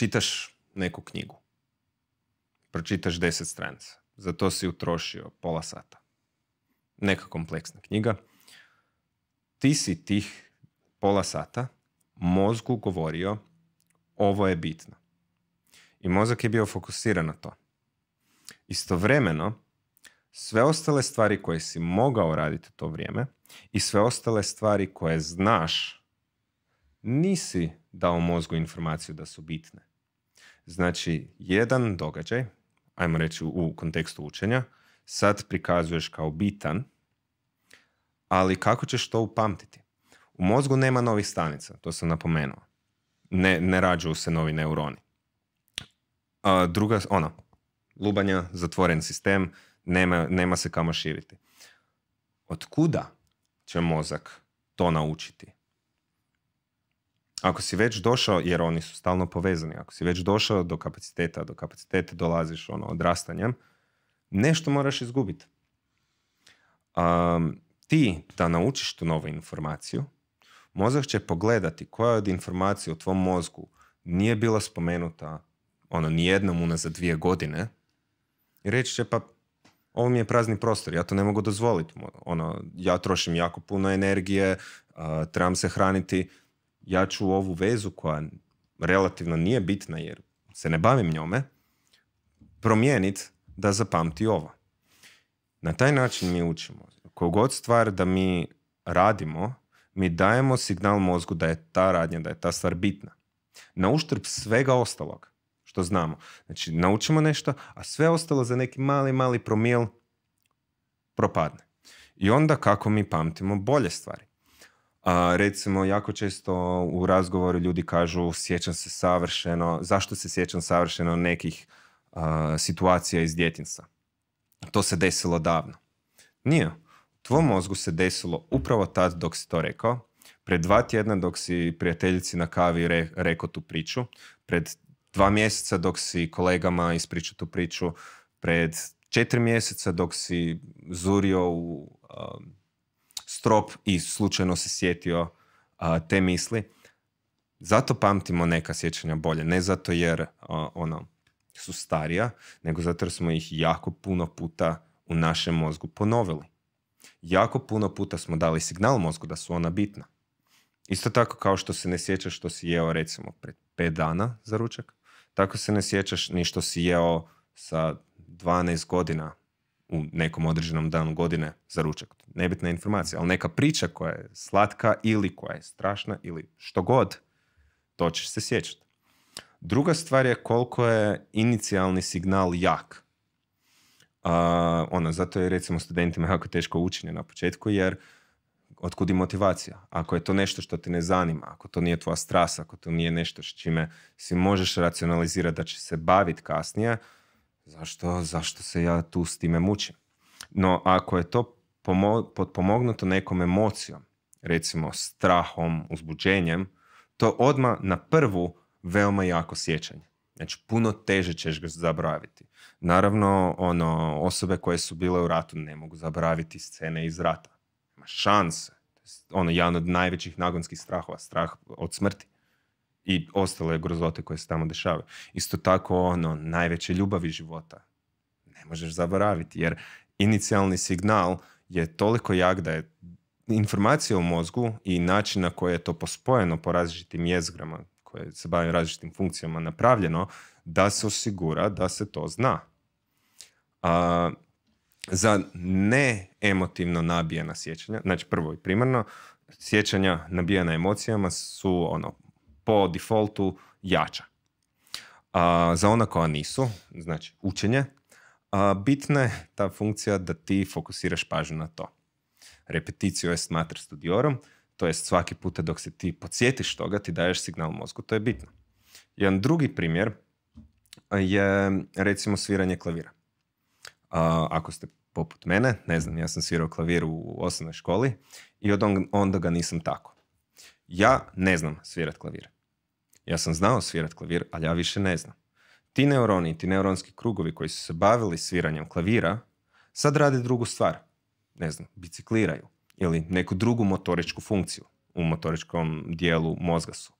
čitaš neku knjigu, pročitaš deset stranica, za to si utrošio pola sata. Neka kompleksna knjiga. Ti si tih pola sata mozgu govorio ovo je bitno. I mozak je bio fokusiran na to. Istovremeno, sve ostale stvari koje si mogao raditi u to vrijeme i sve ostale stvari koje znaš, nisi dao mozgu informaciju da su bitne. Znači, jedan događaj, ajmo reći u kontekstu učenja, sad prikazuješ kao bitan, ali kako ćeš to upamtiti? U mozgu nema novih stanica, to sam napomenuo. Ne, ne rađuju se novi neuroni. A druga, ona, lubanja, zatvoren sistem, nema, nema se kamo širiti. Od kuda će mozak to naučiti? ako si već došao, jer oni su stalno povezani, ako si već došao do kapaciteta, do kapaciteta dolaziš ono, odrastanjem, nešto moraš izgubiti. ti da naučiš tu novu informaciju, mozak će pogledati koja od informacija u tvom mozgu nije bila spomenuta ono, nijednom unazad dvije godine i reći će pa ovo mi je prazni prostor, ja to ne mogu dozvoliti. Ono, ja trošim jako puno energije, uh, trebam se hraniti ja ću ovu vezu koja relativno nije bitna jer se ne bavim njome, promijenit da zapamti ovo. Na taj način mi učimo. Kogod stvar da mi radimo, mi dajemo signal mozgu da je ta radnja, da je ta stvar bitna. Na uštrb svega ostalog što znamo. Znači, naučimo nešto, a sve ostalo za neki mali, mali promijel propadne. I onda kako mi pamtimo bolje stvari. A, recimo, jako često u razgovoru ljudi kažu sjećam se savršeno, zašto se sjećam savršeno nekih situacija iz djetinca To se desilo davno. Nije. tvom mozgu se desilo upravo tad dok si to rekao, pred dva tjedna dok si prijateljici na kavi rekao tu priču, pred dva mjeseca dok si kolegama ispričao tu priču, pred četiri mjeseca dok si zurio u strop i slučajno se sjetio te misli. Zato pamtimo neka sjećanja bolje, ne zato jer ono, su starija, nego zato jer smo ih jako puno puta u našem mozgu ponovili. Jako puno puta smo dali signal mozgu da su ona bitna. Isto tako kao što se ne sjećaš što si jeo recimo pred 5 dana za ručak, tako se ne sjećaš ni što si jeo sa 12 godina u nekom određenom danu godine za ručak. Nebitna informacija, ali neka priča koja je slatka ili koja je strašna ili što god, to ćeš se sjećati. Druga stvar je koliko je inicijalni signal jak. Ona zato je recimo studentima jako teško učenje na početku jer otkud je motivacija? Ako je to nešto što te ne zanima, ako to nije tvoja strasa, ako to nije nešto s čime si možeš racionalizirati da će se baviti kasnije, Zašto, zašto se ja tu s time mučim? No, ako je to pomo- potpomognuto nekom emocijom, recimo strahom, uzbuđenjem, to odma na prvu veoma jako sjećanje. Znači, puno teže ćeš ga zabraviti. Naravno, ono, osobe koje su bile u ratu ne mogu zaboraviti scene iz rata. Ima šanse. Ono, jedan od najvećih nagonskih strahova, strah od smrti i ostale grozote koje se tamo dešavaju. Isto tako ono, najveće ljubavi života. Ne možeš zaboraviti jer inicijalni signal je toliko jak da je informacija u mozgu i način na koji je to pospojeno po različitim jezgrama koje se bavim različitim funkcijama napravljeno, da se osigura da se to zna. A, za neemotivno nabijena sjećanja, znači prvo i primarno, sjećanja nabijena emocijama su ono po defaultu jača. A, za ona koja nisu, znači učenje, a, bitna je ta funkcija da ti fokusiraš pažnju na to. Repeticiju je mater studiorom, to je svaki puta dok se ti podsjetiš toga, ti daješ signal mozgu, to je bitno. Jedan drugi primjer je recimo sviranje klavira. A, ako ste poput mene, ne znam, ja sam svirao klavir u osnovnoj školi i od onda ga nisam tako. Ja ne znam svirat klavira. Ja sam znao svirat klavir, ali ja više ne znam. Ti neuroni i ti neuronski krugovi koji su se bavili sviranjem klavira, sad rade drugu stvar. Ne znam, bicikliraju ili neku drugu motoričku funkciju u motoričkom dijelu mozga su.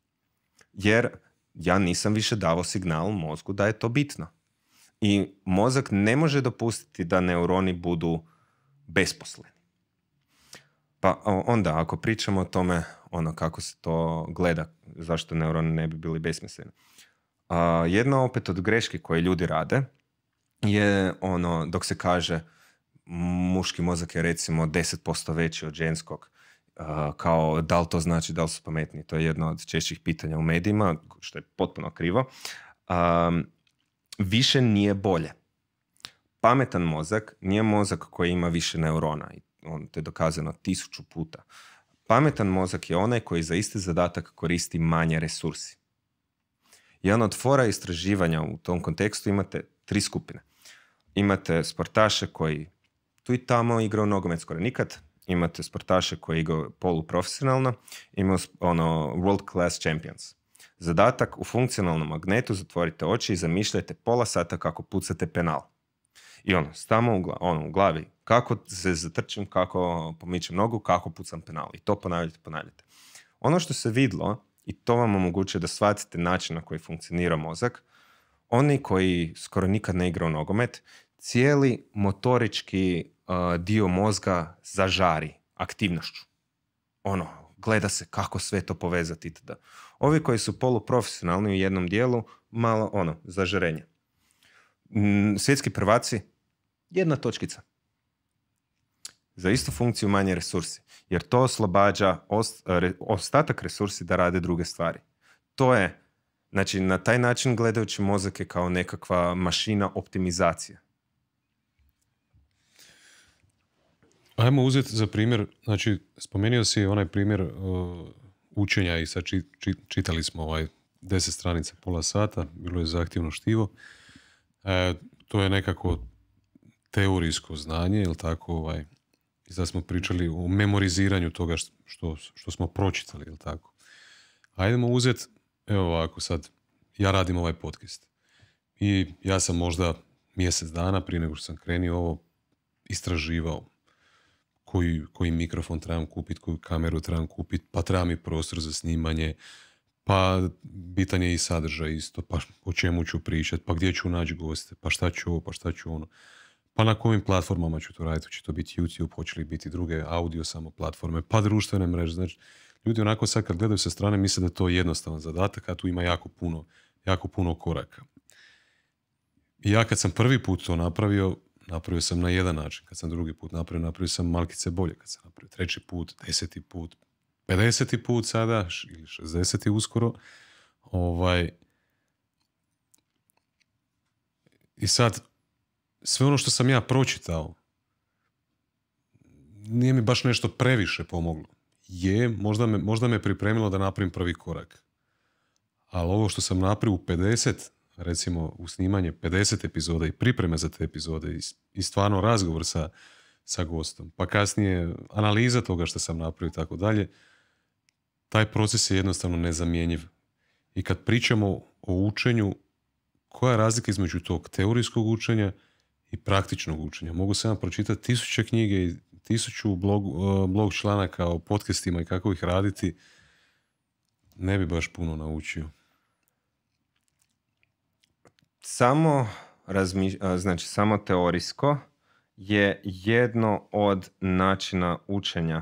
Jer ja nisam više davao signal mozgu da je to bitno. I mozak ne može dopustiti da neuroni budu besposleni. Pa onda, ako pričamo o tome ono kako se to gleda, zašto neuroni ne bi bili besmisleni. jedna opet od greške koje ljudi rade je ono, dok se kaže muški mozak je recimo 10% veći od ženskog, kao da li to znači da li su pametni, to je jedno od češćih pitanja u medijima, što je potpuno krivo. više nije bolje. Pametan mozak nije mozak koji ima više neurona. On, to je dokazano tisuću puta. Pametan mozak je onaj koji za isti zadatak koristi manje resursi. Jedan od fora istraživanja u tom kontekstu imate tri skupine. Imate sportaše koji tu i tamo igra u nogomet skoro nikad, imate sportaše koji igraju poluprofesionalno, imaju ono, world class champions. Zadatak u funkcionalnom magnetu zatvorite oči i zamišljajte pola sata kako pucate penal. I ono, stamo u, ono, u glavi, kako se zatrčim, kako pomičem nogu, kako pucam penal. I to ponavljate, ponavljate. Ono što se vidlo, i to vam omogućuje da shvatite način na koji funkcionira mozak, oni koji skoro nikad ne igra u nogomet, cijeli motorički uh, dio mozga zažari aktivnošću. Ono, gleda se kako sve to povezati itd. Ovi koji su poluprofesionalni u jednom dijelu, malo ono, zažarenje. Mm, svjetski prvaci jedna točkica. Za istu funkciju manje resursi. Jer to oslobađa ostatak resursi da rade druge stvari. To je, znači na taj način gledajući mozake kao nekakva mašina optimizacije. Ajmo uzeti za primjer, znači spomenio si onaj primjer uh, učenja i sad čitali smo ovaj deset stranica pola sata, bilo je zahtjevno štivo. E, to je nekako teorijsko znanje, ili tako, ovaj, i sad smo pričali o memoriziranju toga što, što smo pročitali, jel tako. Ajdemo uzeti, evo ovako sad, ja radim ovaj podcast. I ja sam možda mjesec dana prije nego što sam krenio ovo istraživao koji, koji mikrofon trebam kupiti, koju kameru trebam kupiti, pa treba mi prostor za snimanje, pa bitan je i sadržaj isto, pa o čemu ću pričati, pa gdje ću naći goste, pa šta ću ovo, pa šta ću ono. Pa na kojim platformama ću to raditi? Hoće to biti YouTube, hoće li biti druge audio samo platforme, pa društvene mreže. Znači, ljudi onako sad kad gledaju sa strane misle da to jednostavan zadatak, a tu ima jako puno, jako puno koraka. I ja kad sam prvi put to napravio, napravio sam na jedan način. Kad sam drugi put napravio, napravio sam malkice bolje. Kad sam napravio treći put, deseti put, pedeseti put sada, ili šestdeseti uskoro. Ovaj... I sad, sve ono što sam ja pročitao nije mi baš nešto previše pomoglo. Je, možda me, možda me pripremilo da napravim prvi korak. Ali ovo što sam napravio u 50, recimo u snimanje 50 epizoda i pripreme za te epizode i, i stvarno razgovor sa, sa gostom, pa kasnije analiza toga što sam napravio i tako dalje, taj proces je jednostavno nezamjenjiv. I kad pričamo o učenju, koja je razlika između tog teorijskog učenja – i praktičnog učenja. Mogu sam pročitati tisuće knjige i tisuću blog, e, blog članaka o podcastima i kako ih raditi. Ne bi baš puno naučio. Samo, razmiš... E, znači, samo teorijsko je jedno od načina učenja.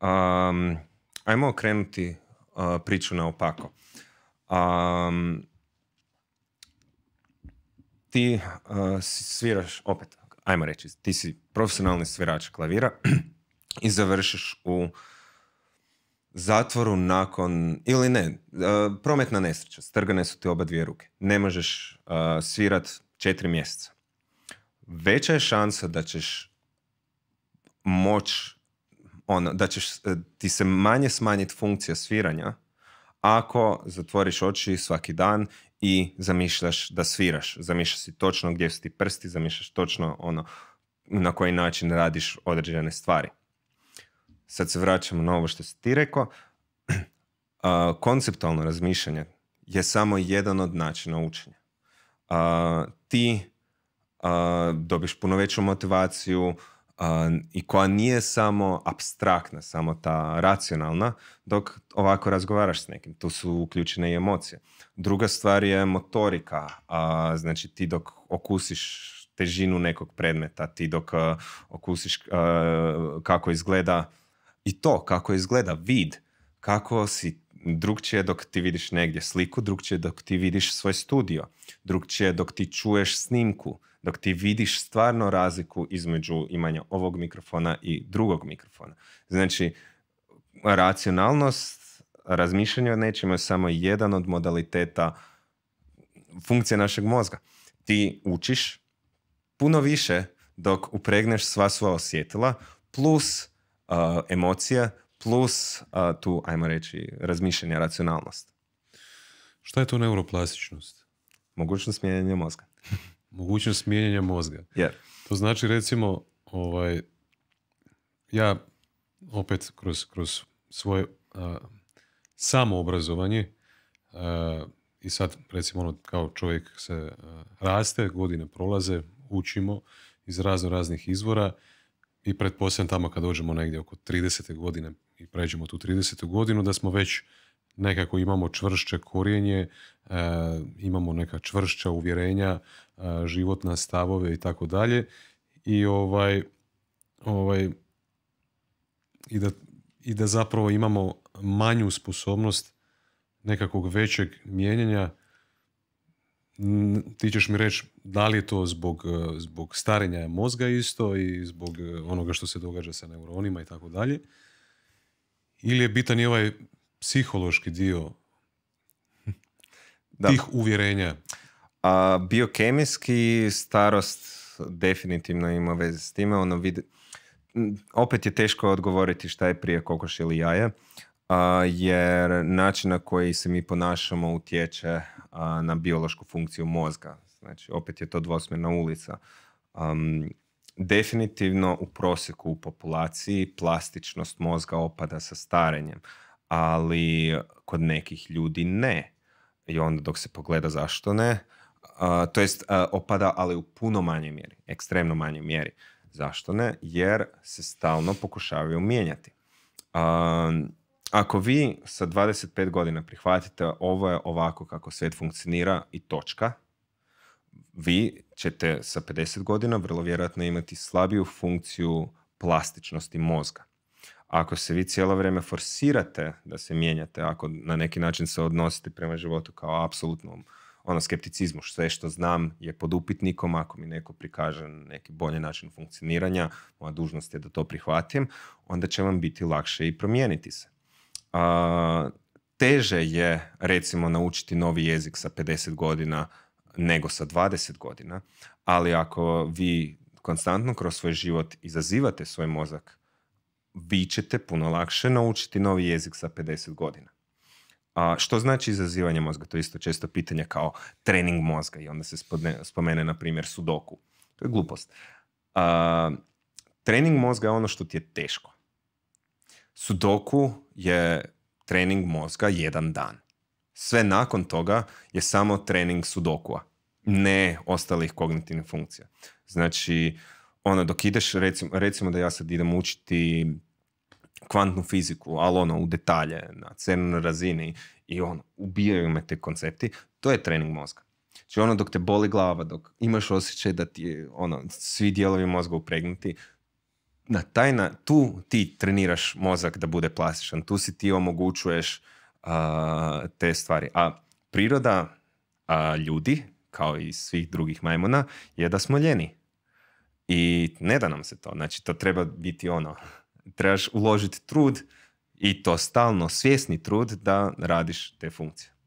Um, ajmo okrenuti e, priču naopako ti eh, sviraš, opet, ajmo reći, ti si profesionalni svirač klavira i završiš u zatvoru nakon, ili ne, eh, prometna nesreća, strgane su ti oba dvije ruke. Ne možeš uh, svirat četiri mjeseca. Veća je šansa da ćeš moć, ono, da ćeš ti se manje smanjiti funkcija sviranja ako zatvoriš oči svaki dan i zamišljaš da sviraš. Zamišljaš si točno gdje su ti prsti, zamišljaš točno ono na koji način radiš određene stvari. Sad se vraćamo na ovo što si ti rekao. konceptualno razmišljanje je samo jedan od načina učenja. ti dobiš puno veću motivaciju, i koja nije samo abstraktna, samo ta racionalna, dok ovako razgovaraš s nekim. Tu su uključene i emocije. Druga stvar je motorika. A, znači ti dok okusiš težinu nekog predmeta, ti dok okusiš kako izgleda i to, kako izgleda vid, kako si drugčije dok ti vidiš negdje sliku, drugčije dok ti vidiš svoj studio, drugčije dok ti čuješ snimku, dok ti vidiš stvarno razliku između imanja ovog mikrofona i drugog mikrofona. Znači, racionalnost, razmišljanje o nečemu je samo jedan od modaliteta funkcije našeg mozga. Ti učiš puno više dok upregneš sva svoja osjetila, plus uh, emocija, plus uh, tu, ajmo reći, razmišljanje, racionalnost. Šta je to neuroplastičnost? Mogućnost mijenjanja mozga. mogućnost mijenjanja mozga. Yeah. To znači recimo, ovaj, ja opet kroz, kroz svoje a, samoobrazovanje i sad recimo ono kao čovjek se raste, godine prolaze, učimo iz razno raznih izvora i pretpostavljam tamo kad dođemo negdje oko 30. godine i pređemo tu 30. godinu da smo već nekako imamo čvršće korijenje, e, imamo neka čvršća uvjerenja, e, životna stavove i tako dalje. I ovaj, ovaj i da, i da zapravo imamo manju sposobnost nekakvog većeg mijenjanja ti ćeš mi reći da li je to zbog, e, zbog starenja mozga isto i zbog onoga što se događa sa neuronima i tako dalje ili je bitan i ovaj psihološki dio da. tih uvjerenja? A, biokemijski starost definitivno ima veze s time. Ono Opet je teško odgovoriti šta je prije kokoš ili jaje, jer način na koji se mi ponašamo utječe na biološku funkciju mozga. Znači, opet je to dvosmjerna ulica. definitivno u prosjeku u populaciji plastičnost mozga opada sa starenjem ali kod nekih ljudi ne. I onda dok se pogleda zašto ne, uh, to jest opada ali u puno manje mjeri, ekstremno manje mjeri. Zašto ne? Jer se stalno pokušavaju mijenjati. ako vi sa 25 godina prihvatite ovo je ovako kako svijet funkcionira i točka, vi ćete sa 50 godina vrlo vjerojatno imati slabiju funkciju plastičnosti mozga. Ako se vi cijelo vrijeme forsirate da se mijenjate, ako na neki način se odnosite prema životu kao apsolutnom ono skepticizmu, sve što znam je pod upitnikom, ako mi neko prikaže neki bolji način funkcioniranja, moja dužnost je da to prihvatim, onda će vam biti lakše i promijeniti se. teže je recimo naučiti novi jezik sa 50 godina nego sa 20 godina, ali ako vi konstantno kroz svoj život izazivate svoj mozak vi ćete puno lakše naučiti novi jezik sa 50 godina. A, što znači izazivanje mozga? To je isto često pitanje kao trening mozga i onda se spomene, na primjer, sudoku. To je glupost. A, trening mozga je ono što ti je teško. Sudoku je trening mozga jedan dan. Sve nakon toga je samo trening sudokua, ne ostalih kognitivnih funkcija. Znači, ono, dok ideš, recimo, recimo da ja sad idem učiti kvantnu fiziku, ali ono, u detalje, na cernoj razini i ono, ubijaju me te koncepti, to je trening mozga. Znači ono dok te boli glava, dok imaš osjećaj da ti ono, svi dijelovi mozga upregnuti, na tajna, tu ti treniraš mozak da bude plastičan, tu si ti omogućuješ te stvari. A priroda ljudi, kao i svih drugih majmona, je da smo ljeni. I ne da nam se to, znači to treba biti ono, trebaš uložiti trud i to stalno svjesni trud da radiš te funkcije.